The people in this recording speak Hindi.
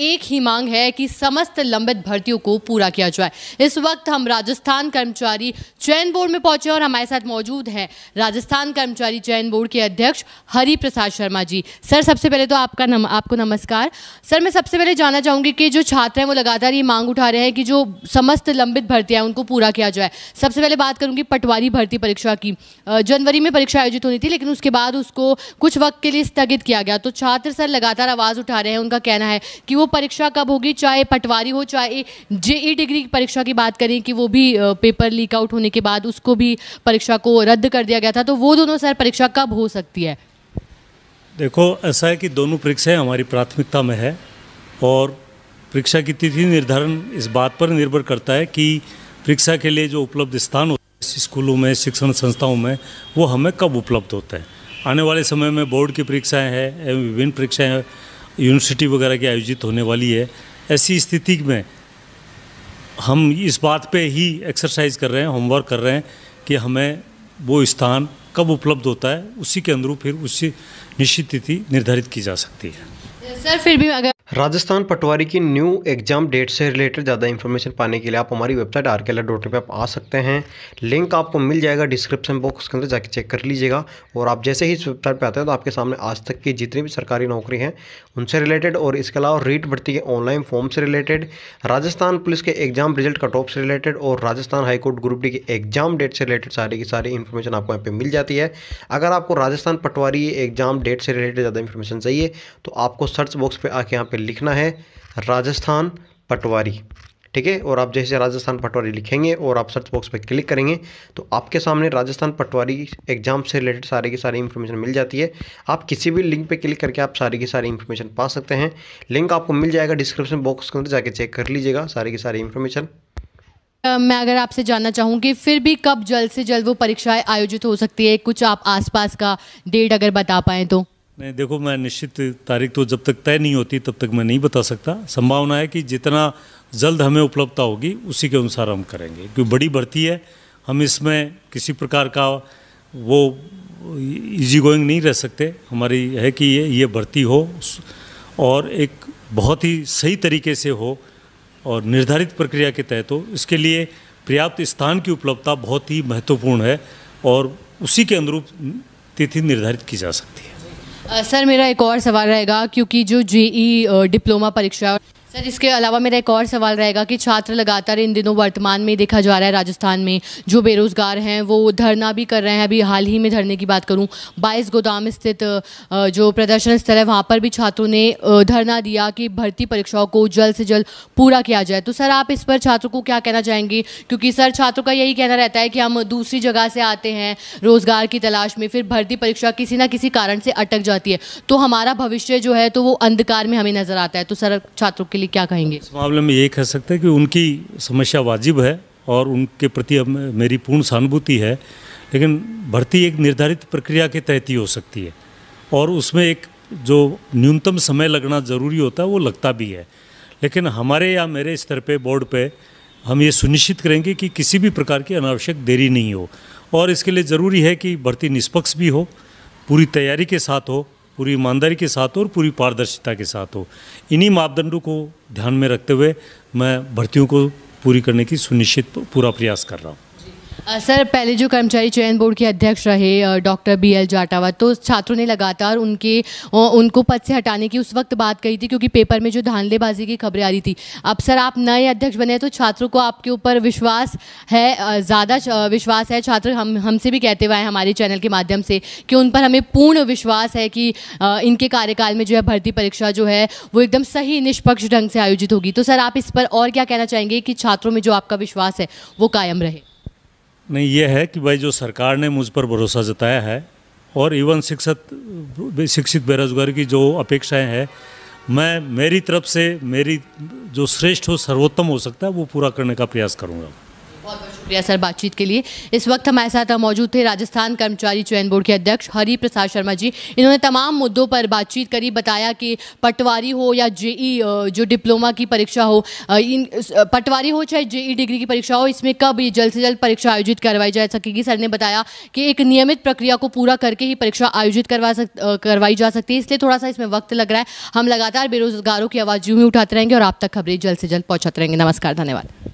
एक ही मांग है कि समस्त लंबित भर्तियों को पूरा किया जाए इस वक्त हम राजस्थान कर्मचारी चयन बोर्ड में पहुंचे और हमारे साथ मौजूद हैं राजस्थान कर्मचारी चयन बोर्ड के अध्यक्ष हरि प्रसाद शर्मा जी सर सबसे पहले तो आपका नम, आपको नमस्कार सर मैं सबसे पहले जानना चाहूंगी कि जो छात्र हैं वो लगातार ये मांग उठा रहे हैं कि जो समस्त लंबित भर्तियाँ हैं उनको पूरा किया जाए सबसे पहले बात करूँगी पटवारी भर्ती परीक्षा की जनवरी में परीक्षा आयोजित होनी थी लेकिन उसके बाद उसको कुछ वक्त के लिए स्थगित किया गया तो छात्र सर लगातार आवाज़ उठा रहे हैं उनका कहना है कि वो वो परीक्षा कब होगी चाहे पटवारी हो चाहे जेई डिग्री परीक्षा की बात करें कि वो भी पेपर लीक आउट होने के बाद उसको भी परीक्षा को रद्द कर दिया गया था तो वो दोनों सर परीक्षा कब हो सकती है देखो ऐसा है कि दोनों परीक्षाएं हमारी प्राथमिकता में है और परीक्षा की तिथि निर्धारण इस बात पर निर्भर करता है कि परीक्षा के लिए जो उपलब्ध स्थान होते हैं स्कूलों में शिक्षण संस्थाओं में वो हमें कब उपलब्ध होता है आने वाले समय में बोर्ड की परीक्षाएं हैं विभिन्न परीक्षाएं यूनिवर्सिटी वगैरह की आयोजित होने वाली है ऐसी स्थिति में हम इस बात पे ही एक्सरसाइज कर रहे हैं होमवर्क कर रहे हैं कि हमें वो स्थान कब उपलब्ध होता है उसी के अनुरूप फिर उसी निश्चित तिथि निर्धारित की जा सकती है सर फिर भी अगर राजस्थान पटवारी की न्यू एग्ज़ाम डेट से रिलेटेड ज़्यादा इन्फॉर्मेशन पाने के लिए आप हमारी website R K L dot पर आप आ सकते हैं लिंक आपको मिल जाएगा डिस्क्रिप्शन बॉक्स के अंदर जाके चेक कर लीजिएगा और आप जैसे ही इस वेबसाइट पर आते हैं तो आपके सामने आज तक की जितनी भी सरकारी नौकरी हैं उनसे रिलेटेड और इसके अलावा रीट भर्ती के ऑनलाइन फॉर्म से रिलेटेड राजस्थान पुलिस के एग्जाम रिजल्ट कट ऑफ से रिलेटेड और राजस्थान हाईकोर्ट ग्रुप डी के एग्जाम डेट से रिलेटेड सारी की सारी इन्फॉर्मेशन आपको यहाँ पर मिल जाती है अगर आपको राजस्थान पटवारी एग्जाम डेट से रिलेटेड ज़्यादा इन्फॉर्मेशन चाहिए तो आपको सर्च बॉक्स पर आके यहाँ पे लिखना है राजस्थान पटवारी ठीक है और आप जैसे राजस्थान पटवारी लिखेंगे और आप सर्च बॉक्स पर क्लिक करेंगे तो आपके सामने राजस्थान पटवारी एग्जाम से रिलेटेड सारी की सारी इन्फॉर्मेशन मिल जाती है आप किसी भी लिंक पे क्लिक करके आप सारी की सारी इन्फॉर्मेशन पा सकते हैं लिंक आपको मिल जाएगा डिस्क्रिप्शन बॉक्स के अंदर जाके चेक कर लीजिएगा सारी की सारी इन्फॉर्मेशन मैं अगर आपसे जानना चाहूँ कि फिर भी कब जल्द से जल्द वो परीक्षाएं आयोजित हो सकती है कुछ आप आसपास का डेट अगर बता पाएँ तो नहीं देखो मैं निश्चित तारीख तो जब तक तय नहीं होती तब तक मैं नहीं बता सकता संभावना है कि जितना जल्द हमें उपलब्धता होगी उसी के अनुसार हम करेंगे क्योंकि बड़ी भर्ती है हम इसमें किसी प्रकार का वो इजी गोइंग नहीं रह सकते हमारी है कि ये ये भर्ती हो और एक बहुत ही सही तरीके से हो और निर्धारित प्रक्रिया के तहत हो इसके लिए पर्याप्त स्थान की उपलब्धता बहुत ही महत्वपूर्ण है और उसी के अनुरूप तिथि निर्धारित की जा सकती है सर uh, मेरा एक और सवाल रहेगा क्योंकि जो जेई डिप्लोमा e, uh, परीक्षा सर इसके अलावा मेरा एक और सवाल रहेगा कि छात्र लगातार इन दिनों वर्तमान में देखा जा रहा है राजस्थान में जो बेरोज़गार हैं वो धरना भी कर रहे हैं अभी हाल ही में धरने की बात करूं 22 गोदाम स्थित जो प्रदर्शन स्थल है वहाँ पर भी छात्रों ने धरना दिया कि भर्ती परीक्षाओं को जल्द से जल्द पूरा किया जाए तो सर आप इस पर छात्रों को क्या कहना चाहेंगे क्योंकि सर छात्रों का यही कहना रहता है कि हम दूसरी जगह से आते हैं रोज़गार की तलाश में फिर भर्ती परीक्षा किसी ना किसी कारण से अटक जाती है तो हमारा भविष्य जो है तो वो अंधकार में हमें नज़र आता है तो सर छात्रों के लिए लिए क्या कहेंगे इस मामले में ये कह सकते हैं कि उनकी समस्या वाजिब है और उनके प्रति अब मेरी पूर्ण सहानुभूति है लेकिन भर्ती एक निर्धारित प्रक्रिया के तहत ही हो सकती है और उसमें एक जो न्यूनतम समय लगना ज़रूरी होता है वो लगता भी है लेकिन हमारे या मेरे स्तर पे बोर्ड पे हम ये सुनिश्चित करेंगे कि किसी भी प्रकार की अनावश्यक देरी नहीं हो और इसके लिए ज़रूरी है कि भर्ती निष्पक्ष भी हो पूरी तैयारी के साथ हो पूरी ईमानदारी के साथ हो और पूरी पारदर्शिता के साथ हो इन्हीं मापदंडों को ध्यान में रखते हुए मैं भर्तियों को पूरी करने की सुनिश्चित पूरा प्रयास कर रहा हूँ सर पहले जो कर्मचारी चयन बोर्ड के अध्यक्ष रहे डॉक्टर बी एल जाटावा तो छात्रों ने लगातार उनके उनको पद से हटाने की उस वक्त बात कही थी क्योंकि पेपर में जो धांधलेबाजी की खबरें आ रही थी अब सर आप नए अध्यक्ष बने तो छात्रों को आपके ऊपर विश्वास है ज़्यादा विश्वास है छात्र हम हमसे भी कहते हुए हैं हमारे चैनल के माध्यम से कि उन पर हमें पूर्ण विश्वास है कि इनके कार्यकाल में जो है भर्ती परीक्षा जो है वो एकदम सही निष्पक्ष ढंग से आयोजित होगी तो सर आप इस पर और क्या कहना चाहेंगे कि छात्रों में जो आपका विश्वास है वो कायम रहे नहीं ये है कि भाई जो सरकार ने मुझ पर भरोसा जताया है और इवन शिक्षित शिक्षित बेरोजगार की जो अपेक्षाएं हैं मैं मेरी तरफ से मेरी जो श्रेष्ठ हो सर्वोत्तम हो सकता है वो पूरा करने का प्रयास करूँगा शुक्रिया सर बातचीत के लिए इस वक्त हमारे साथ मौजूद थे राजस्थान कर्मचारी चयन बोर्ड के अध्यक्ष हरि प्रसाद शर्मा जी इन्होंने तमाम मुद्दों पर बातचीत करी बताया कि पटवारी हो या जेई जो डिप्लोमा की परीक्षा हो इन पटवारी हो चाहे जेई डिग्री की परीक्षा हो इसमें कब ये जल्द से जल्द परीक्षा आयोजित करवाई जा सकेगी सर ने बताया कि एक नियमित प्रक्रिया को पूरा करके ही परीक्षा आयोजित करवा सक करवाई जा सकती है इसलिए थोड़ा सा इसमें वक्त लग रहा है हम लगातार बेरोजगारों की आवाज़ यूँ ही उठाते रहेंगे और आप तक खबरें जल्द से जल्द पहुँचाते रहेंगे नमस्कार धन्यवाद